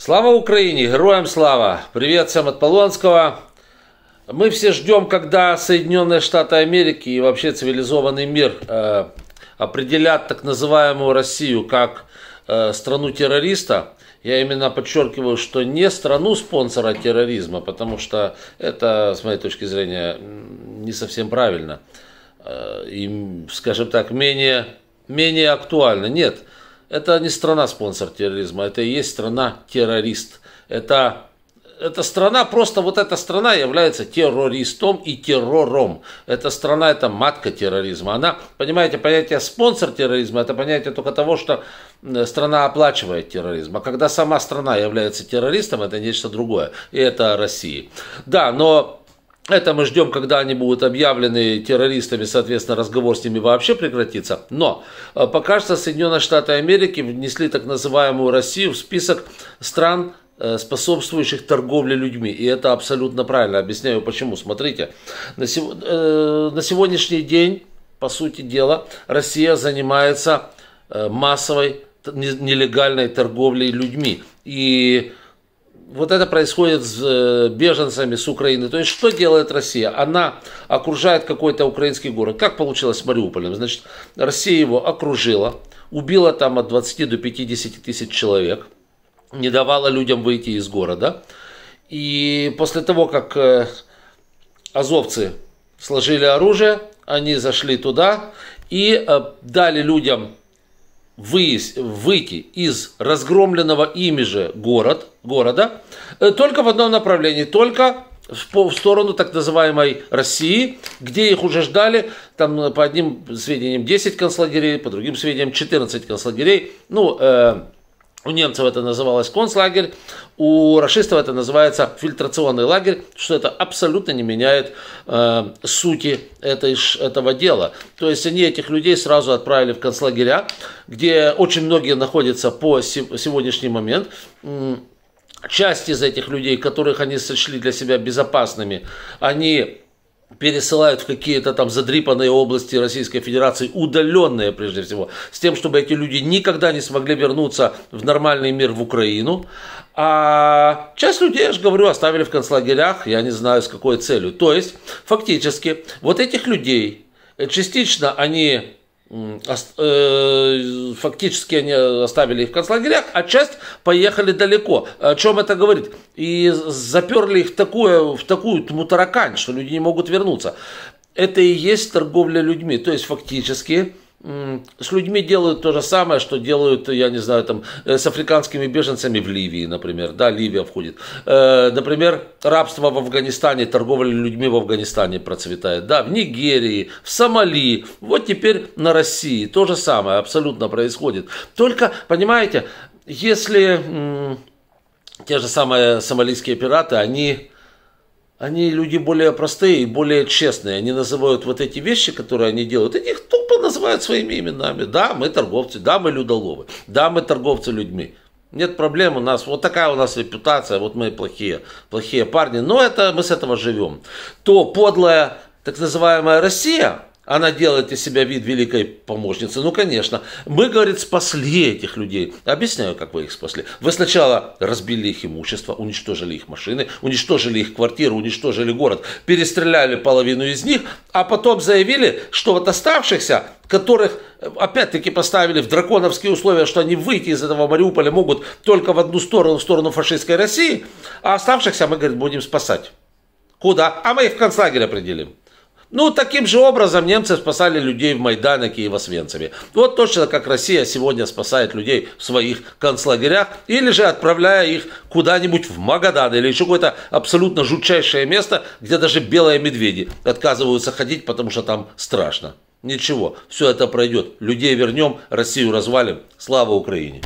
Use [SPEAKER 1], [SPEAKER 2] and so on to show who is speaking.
[SPEAKER 1] Слава Украине! Героям слава! Привет всем от Полонского! Мы все ждем, когда Соединенные Штаты Америки и вообще цивилизованный мир э, определят так называемую Россию как э, страну террориста. Я именно подчеркиваю, что не страну спонсора терроризма, потому что это, с моей точки зрения, не совсем правильно. Э, и, скажем так, менее, менее актуально. Нет, это не страна-спонсор терроризма, это и есть страна-террорист. Это эта страна, просто вот эта страна является террористом и террором. Эта страна – это матка терроризма. Она, понимаете, понятие спонсор терроризма – это понятие только того, что э, страна оплачивает терроризм. А когда сама страна является террористом, это нечто другое. И это Россия. Да, но это мы ждем, когда они будут объявлены террористами, соответственно, разговор с ними вообще прекратится. Но э, пока что Соединенные Штаты Америки внесли так называемую Россию в список стран, э, способствующих торговле людьми. И это абсолютно правильно. Объясняю почему. Смотрите, на, сев... э, на сегодняшний день, по сути дела, Россия занимается э, массовой нелегальной торговлей людьми. И вот это происходит с э, беженцами с Украины. То есть что делает Россия? Она окружает какой-то украинский город. Как получилось с Мариуполем? Значит, Россия его окружила, убила там от 20 до 50 тысяч человек, не давала людям выйти из города. И после того, как э, азовцы сложили оружие, они зашли туда и э, дали людям выйти из разгромленного ими же город, города э, только в одном направлении, только в сторону так называемой России, где их уже ждали, там э, по одним сведениям 10 концлагерей, по другим сведениям 14 концлагерей. Ну, э, у немцев это называлось концлагерь, у расистов это называется фильтрационный лагерь, что это абсолютно не меняет э, сути этой, этого дела. То есть они этих людей сразу отправили в концлагеря, где очень многие находятся по сегодняшний момент. Часть из этих людей, которых они сочли для себя безопасными, они пересылают в какие-то там задрипанные области Российской Федерации, удаленные прежде всего, с тем, чтобы эти люди никогда не смогли вернуться в нормальный мир в Украину. А часть людей, я же говорю, оставили в концлагерях, я не знаю с какой целью. То есть, фактически, вот этих людей, э, частично они Э, фактически они оставили их в концлагерях, а часть поехали далеко. О чем это говорит? И заперли их в, такое, в такую тму таракань, что люди не могут вернуться. Это и есть торговля людьми. То есть фактически с людьми делают то же самое, что делают, я не знаю, там, э, с африканскими беженцами в Ливии, например, да, Ливия входит. Э, например, рабство в Афганистане, торговля людьми в Афганистане процветает, да, в Нигерии, в Сомали, вот теперь на России то же самое абсолютно происходит. Только, понимаете, если те же самые сомалийские пираты, они они люди более простые и более честные. Они называют вот эти вещи, которые они делают, они их тупо называют своими именами. Да, мы торговцы, да, мы людоловы, да, мы торговцы людьми. Нет проблем у нас, вот такая у нас репутация, вот мы плохие, плохие парни, но это мы с этого живем. То подлая так называемая Россия, она делает из себя вид великой помощницы. Ну, конечно. Мы, говорит, спасли этих людей. Объясняю, как вы их спасли. Вы сначала разбили их имущество, уничтожили их машины, уничтожили их квартиры, уничтожили город, перестреляли половину из них, а потом заявили, что вот оставшихся, которых э, опять-таки поставили в драконовские условия, что они выйти из этого Мариуполя могут только в одну сторону, в сторону фашистской России, а оставшихся мы, говорит, будем спасать. Куда? А мы их в концлагерь определим. Ну, таким же образом немцы спасали людей в Майданаке и в Освенцеве. Вот точно как Россия сегодня спасает людей в своих концлагерях, или же отправляя их куда-нибудь в Магадан, или еще какое-то абсолютно жутчайшее место, где даже белые медведи отказываются ходить, потому что там страшно. Ничего, все это пройдет. Людей вернем, Россию развалим. Слава Украине!